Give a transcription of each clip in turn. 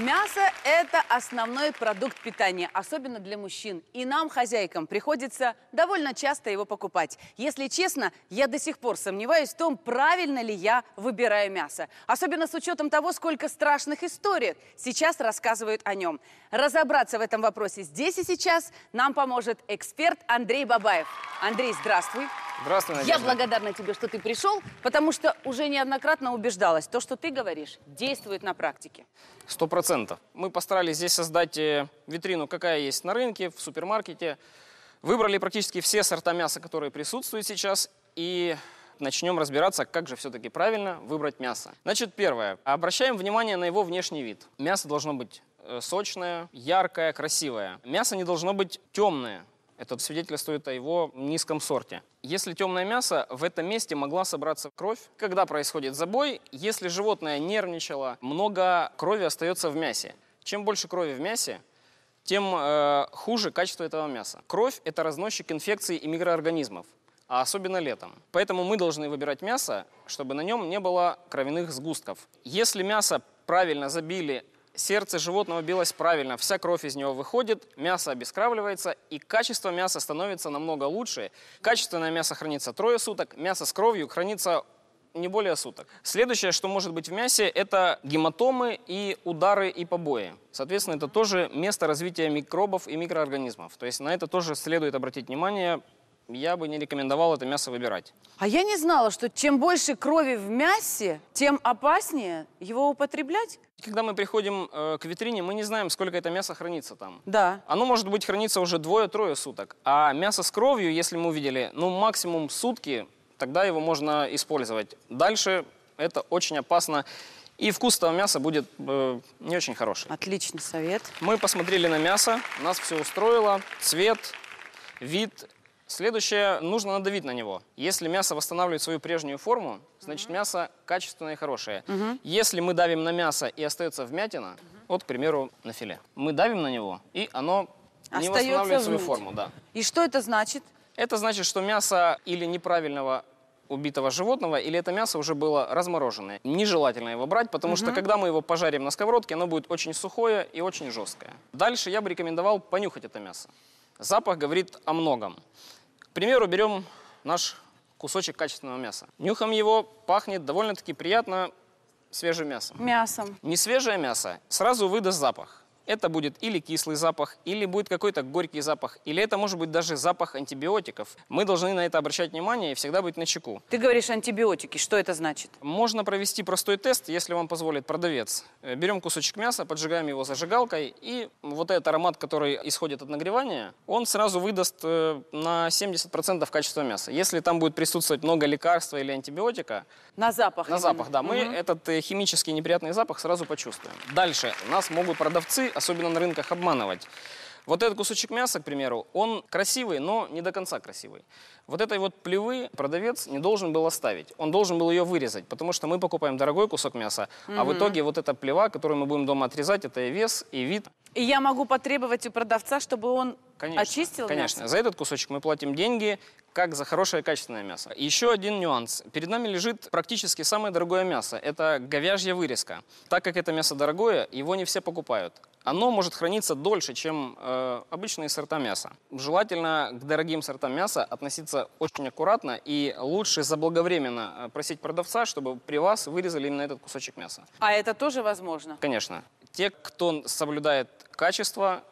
Мясо – это основной продукт питания, особенно для мужчин. И нам, хозяйкам, приходится довольно часто его покупать. Если честно, я до сих пор сомневаюсь в том, правильно ли я выбираю мясо. Особенно с учетом того, сколько страшных историй сейчас рассказывают о нем. Разобраться в этом вопросе здесь и сейчас нам поможет эксперт Андрей Бабаев. Андрей, здравствуй. Здравствуй, Надежда. Я благодарна тебе, что ты пришел, потому что уже неоднократно убеждалась, то, что ты говоришь, действует на практике. Сто процентов. Мы постарались здесь создать э, витрину, какая есть на рынке, в супермаркете. Выбрали практически все сорта мяса, которые присутствуют сейчас, и начнем разбираться, как же все-таки правильно выбрать мясо. Значит, первое. Обращаем внимание на его внешний вид. Мясо должно быть э, сочное, яркое, красивое. Мясо не должно быть темное. Это свидетельствует о его низком сорте. Если темное мясо, в этом месте могла собраться кровь. Когда происходит забой, если животное нервничало, много крови остается в мясе. Чем больше крови в мясе, тем э, хуже качество этого мяса. Кровь – это разносчик инфекций и микроорганизмов, а особенно летом. Поэтому мы должны выбирать мясо, чтобы на нем не было кровяных сгустков. Если мясо правильно забили Сердце животного билось правильно, вся кровь из него выходит, мясо обескравливается, и качество мяса становится намного лучше. Качественное мясо хранится трое суток, мясо с кровью хранится не более суток. Следующее, что может быть в мясе, это гематомы и удары и побои. Соответственно, это тоже место развития микробов и микроорганизмов. То есть на это тоже следует обратить внимание я бы не рекомендовал это мясо выбирать. А я не знала, что чем больше крови в мясе, тем опаснее его употреблять. Когда мы приходим э, к витрине, мы не знаем, сколько это мясо хранится там. Да. Оно может быть хранится уже двое-трое суток. А мясо с кровью, если мы увидели, ну максимум сутки, тогда его можно использовать. Дальше это очень опасно. И вкус этого мяса будет э, не очень хороший. Отличный совет. Мы посмотрели на мясо, нас все устроило. Цвет, вид Следующее, нужно надавить на него. Если мясо восстанавливает свою прежнюю форму, значит мясо качественное и хорошее. Угу. Если мы давим на мясо и остается вмятина, угу. вот, к примеру, на филе. Мы давим на него, и оно остается не восстанавливает свою форму. Да. И что это значит? Это значит, что мясо или неправильного убитого животного, или это мясо уже было размороженное. Нежелательно его брать, потому угу. что когда мы его пожарим на сковородке, оно будет очень сухое и очень жесткое. Дальше я бы рекомендовал понюхать это мясо. Запах говорит о многом. К примеру, берем наш кусочек качественного мяса. Нюхом его пахнет довольно-таки приятно свежим мясом. Мясом. Не свежее мясо сразу выдаст запах это будет или кислый запах, или будет какой-то горький запах, или это может быть даже запах антибиотиков. Мы должны на это обращать внимание и всегда быть на чеку. Ты говоришь антибиотики, что это значит? Можно провести простой тест, если вам позволит продавец. Э, берем кусочек мяса, поджигаем его зажигалкой, и вот этот аромат, который исходит от нагревания, он сразу выдаст э, на 70% качество мяса. Если там будет присутствовать много лекарства или антибиотика... На запах. На именно. запах, да. Угу. Мы этот э, химический неприятный запах сразу почувствуем. Дальше нас могут продавцы особенно на рынках, обманывать. Вот этот кусочек мяса, к примеру, он красивый, но не до конца красивый. Вот этой вот плевы продавец не должен был оставить. Он должен был ее вырезать, потому что мы покупаем дорогой кусок мяса, mm а в итоге вот эта плева, которую мы будем дома отрезать, это и вес, и вид. И я могу потребовать у продавца, чтобы он конечно, очистил Конечно. Мясо? За этот кусочек мы платим деньги, как за хорошее качественное мясо. Еще один нюанс. Перед нами лежит практически самое дорогое мясо. Это говяжья вырезка. Так как это мясо дорогое, его не все покупают оно может храниться дольше, чем э, обычные сорта мяса. Желательно к дорогим сортам мяса относиться очень аккуратно и лучше заблаговременно э, просить продавца, чтобы при вас вырезали именно этот кусочек мяса. А это тоже возможно? Конечно. Те, кто соблюдает качество,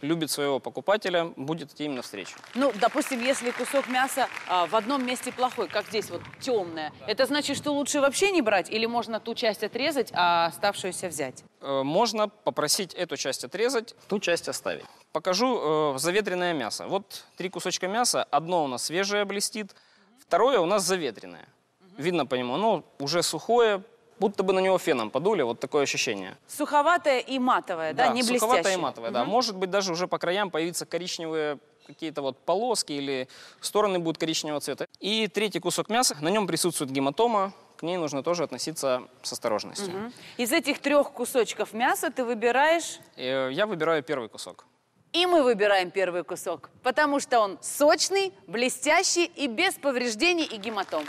любит своего покупателя, будет идти им навстречу. Ну, допустим, если кусок мяса а, в одном месте плохой, как здесь вот темное, это значит, что лучше вообще не брать или можно ту часть отрезать, а оставшуюся взять? Э, можно попросить эту часть отрезать, ту часть оставить. Покажу э, заветренное мясо. Вот три кусочка мяса, одно у нас свежее блестит, второе у нас заветренное. Видно по нему, оно уже сухое, будто бы на него феном подули, вот такое ощущение. Суховатое и матовое, да, да не блестящее? суховатое и матовое, угу. да. Может быть, даже уже по краям появятся коричневые какие-то вот полоски или стороны будут коричневого цвета. И третий кусок мяса, на нем присутствует гематома, к ней нужно тоже относиться с осторожностью. Угу. Из этих трех кусочков мяса ты выбираешь? Э, я выбираю первый кусок. И мы выбираем первый кусок, потому что он сочный, блестящий и без повреждений и гематом.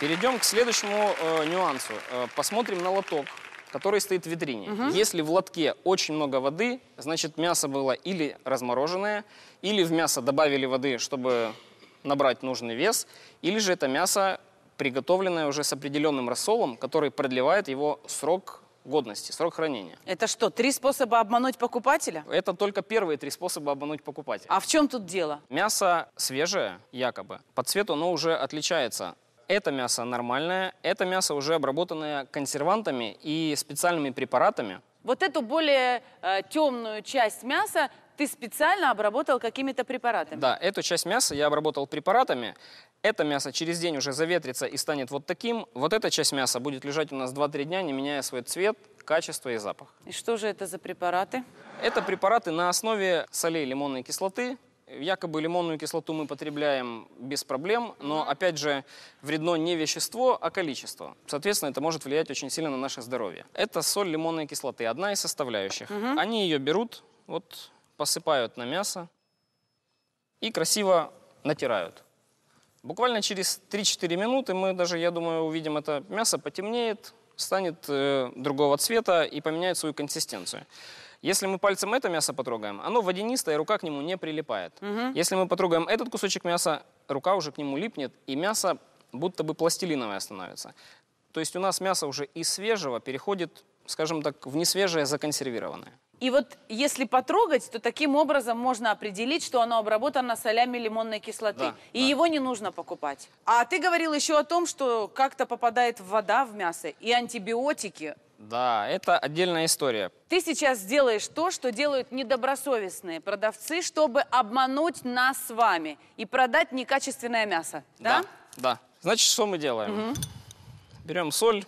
Перейдем к следующему э, нюансу. Э, посмотрим на лоток, который стоит в витрине. Угу. Если в лотке очень много воды, значит мясо было или размороженное, или в мясо добавили воды, чтобы набрать нужный вес, или же это мясо приготовленное уже с определенным рассолом, который продлевает его срок годности, срок хранения. Это что, три способа обмануть покупателя? Это только первые три способа обмануть покупателя. А в чем тут дело? Мясо свежее, якобы. По цвету оно уже отличается это мясо нормальное, это мясо уже обработанное консервантами и специальными препаратами. Вот эту более э, темную часть мяса ты специально обработал какими-то препаратами? Да, эту часть мяса я обработал препаратами. Это мясо через день уже заветрится и станет вот таким. Вот эта часть мяса будет лежать у нас 2-3 дня, не меняя свой цвет, качество и запах. И что же это за препараты? Это препараты на основе солей лимонной кислоты, Якобы лимонную кислоту мы потребляем без проблем, но, опять же, вредно не вещество, а количество. Соответственно, это может влиять очень сильно на наше здоровье. Это соль лимонной кислоты, одна из составляющих. Угу. Они ее берут, вот посыпают на мясо и красиво натирают. Буквально через 3-4 минуты мы даже, я думаю, увидим это мясо потемнеет, станет э, другого цвета и поменяет свою консистенцию. Если мы пальцем это мясо потрогаем, оно водянистое, и рука к нему не прилипает. Угу. Если мы потрогаем этот кусочек мяса, рука уже к нему липнет, и мясо будто бы пластилиновое становится. То есть у нас мясо уже из свежего переходит, скажем так, в несвежее законсервированное. И вот если потрогать, то таким образом можно определить, что оно обработано солями лимонной кислоты. Да, и да. его не нужно покупать. А ты говорил еще о том, что как-то попадает вода в мясо и антибиотики. Да, это отдельная история. Ты сейчас сделаешь то, что делают недобросовестные продавцы, чтобы обмануть нас с вами и продать некачественное мясо, да? Да, да. Значит, что мы делаем? Угу. Берем соль,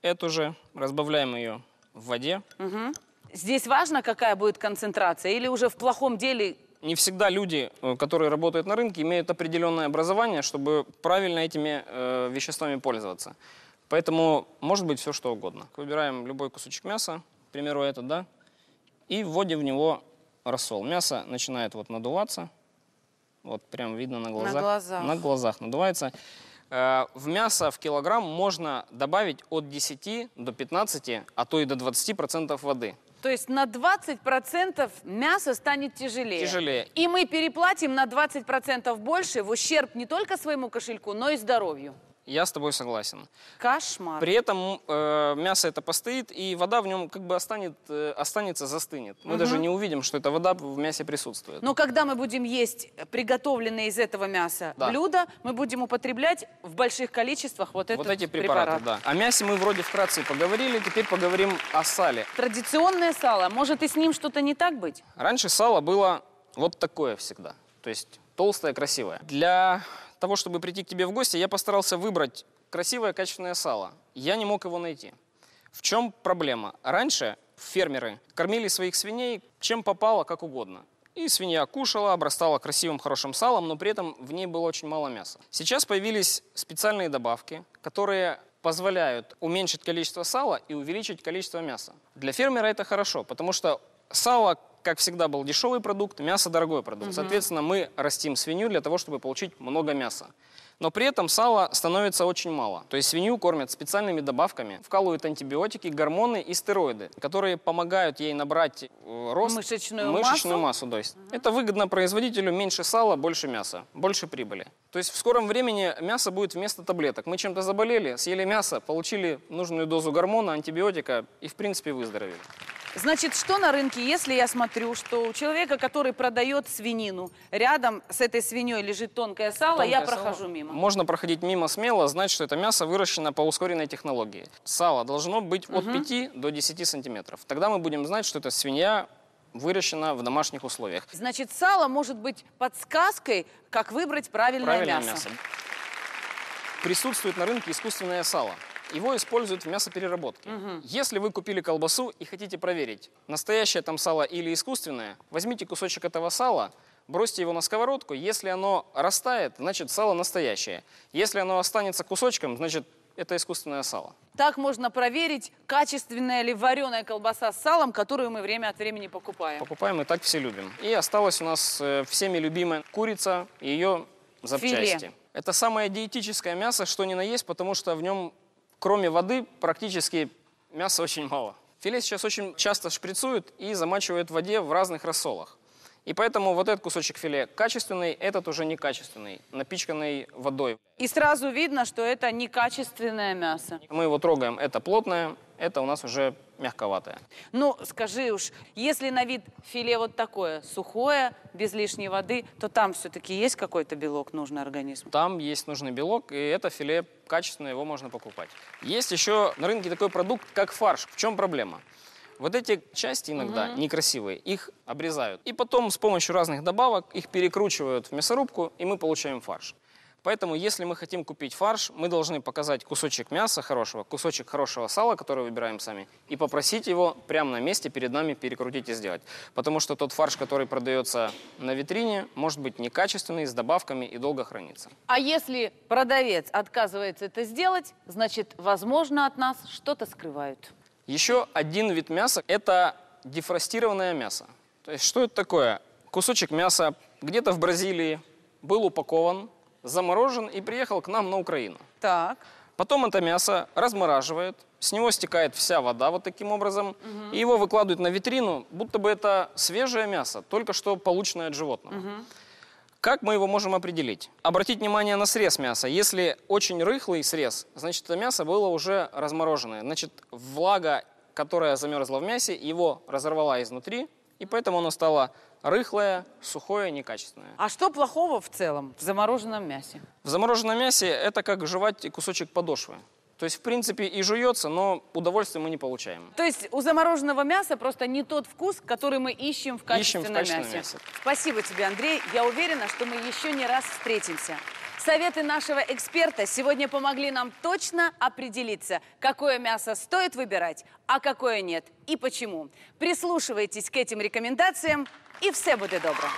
эту же, разбавляем ее в воде. Угу. Здесь важно, какая будет концентрация, или уже в плохом деле не всегда люди, э, которые работают на рынке, имеют определенное образование, чтобы правильно этими э, веществами пользоваться. Поэтому может быть все что угодно. Выбираем любой кусочек мяса, к примеру, этот, да, и вводим в него рассол. Мясо начинает вот надуваться, вот прям видно на глазах. На глазах. На глазах надувается. Э, в мясо в килограмм можно добавить от 10 до 15, а то и до 20% воды. То есть на 20% мясо станет тяжелее. Тяжелее. И мы переплатим на 20% больше в ущерб не только своему кошельку, но и здоровью. Я с тобой согласен. Кошмар. При этом э, мясо это постоит, и вода в нем как бы останет, э, останется, застынет. Мы угу. даже не увидим, что эта вода в мясе присутствует. Но когда мы будем есть приготовленные из этого мяса да. блюдо, мы будем употреблять в больших количествах вот, вот эти препараты. Препарат. Да. О мясе мы вроде вкратце поговорили, теперь поговорим о сале. Традиционное сало, может и с ним что-то не так быть? Раньше сало было вот такое всегда, то есть толстое, красивое. Для того, чтобы прийти к тебе в гости, я постарался выбрать красивое, качественное сало. Я не мог его найти. В чем проблема? Раньше фермеры кормили своих свиней чем попало, как угодно. И свинья кушала, обрастала красивым, хорошим салом, но при этом в ней было очень мало мяса. Сейчас появились специальные добавки, которые позволяют уменьшить количество сала и увеличить количество мяса. Для фермера это хорошо, потому что сало как всегда, был дешевый продукт, мясо дорогой продукт. Угу. Соответственно, мы растим свинью для того, чтобы получить много мяса. Но при этом сала становится очень мало. То есть свинью кормят специальными добавками, вкалывают антибиотики, гормоны и стероиды, которые помогают ей набрать э, рост, мышечную, мышечную массу. массу то есть. Угу. Это выгодно производителю меньше сала, больше мяса, больше прибыли. То есть в скором времени мясо будет вместо таблеток. Мы чем-то заболели, съели мясо, получили нужную дозу гормона, антибиотика и в принципе выздоровели. Значит, что на рынке, если я смотрю, что у человека, который продает свинину, рядом с этой свиньей лежит тонкое сало, тонкое я прохожу сало. мимо? Можно проходить мимо смело, знать, что это мясо выращено по ускоренной технологии. Сало должно быть угу. от 5 до 10 сантиметров. Тогда мы будем знать, что это свинья выращена в домашних условиях. Значит, сало может быть подсказкой, как выбрать правильное, правильное мясо. мясо. Присутствует на рынке искусственное сало его используют в мясопереработке. Угу. Если вы купили колбасу и хотите проверить, настоящее там сало или искусственное, возьмите кусочек этого сала, бросьте его на сковородку. Если оно растает, значит сало настоящее. Если оно останется кусочком, значит это искусственное сало. Так можно проверить, качественная ли вареная колбаса с салом, которую мы время от времени покупаем. Покупаем и так все любим. И осталась у нас э, всеми любимая курица и ее запчасти. Филе. Это самое диетическое мясо, что ни на есть, потому что в нем кроме воды практически мяса очень мало. Филе сейчас очень часто шприцуют и замачивают в воде в разных рассолах. И поэтому вот этот кусочек филе качественный, этот уже некачественный, напичканный водой. И сразу видно, что это некачественное мясо. Мы его трогаем, это плотное, это у нас уже Мягковатое. Ну, скажи уж, если на вид филе вот такое, сухое, без лишней воды, то там все-таки есть какой-то белок нужный организму? Там есть нужный белок, и это филе качественное, его можно покупать. Есть еще на рынке такой продукт, как фарш. В чем проблема? Вот эти части иногда угу. некрасивые, их обрезают. И потом с помощью разных добавок их перекручивают в мясорубку, и мы получаем фарш. Поэтому, если мы хотим купить фарш, мы должны показать кусочек мяса хорошего, кусочек хорошего сала, который выбираем сами, и попросить его прямо на месте перед нами перекрутить и сделать. Потому что тот фарш, который продается на витрине, может быть некачественный, с добавками и долго хранится. А если продавец отказывается это сделать, значит, возможно, от нас что-то скрывают. Еще один вид мяса – это дефростированное мясо. То есть что это такое? Кусочек мяса где-то в Бразилии был упакован заморожен и приехал к нам на Украину. Так. Потом это мясо размораживают, с него стекает вся вода вот таким образом, угу. и его выкладывают на витрину, будто бы это свежее мясо, только что полученное от животного. Угу. Как мы его можем определить? Обратить внимание на срез мяса. Если очень рыхлый срез, значит, это мясо было уже размороженное. Значит, влага, которая замерзла в мясе, его разорвала изнутри, и поэтому оно стало рыхлое, сухое, некачественное. А что плохого в целом в замороженном мясе? В замороженном мясе это как жевать кусочек подошвы. То есть, в принципе, и жуется, но удовольствия мы не получаем. То есть у замороженного мяса просто не тот вкус, который мы ищем в качественном, ищем в качественном мясе. мясе. Спасибо тебе, Андрей. Я уверена, что мы еще не раз встретимся. Советы нашего эксперта сегодня помогли нам точно определиться, какое мясо стоит выбирать, а какое нет и почему. Прислушивайтесь к этим рекомендациям, и все будет добро.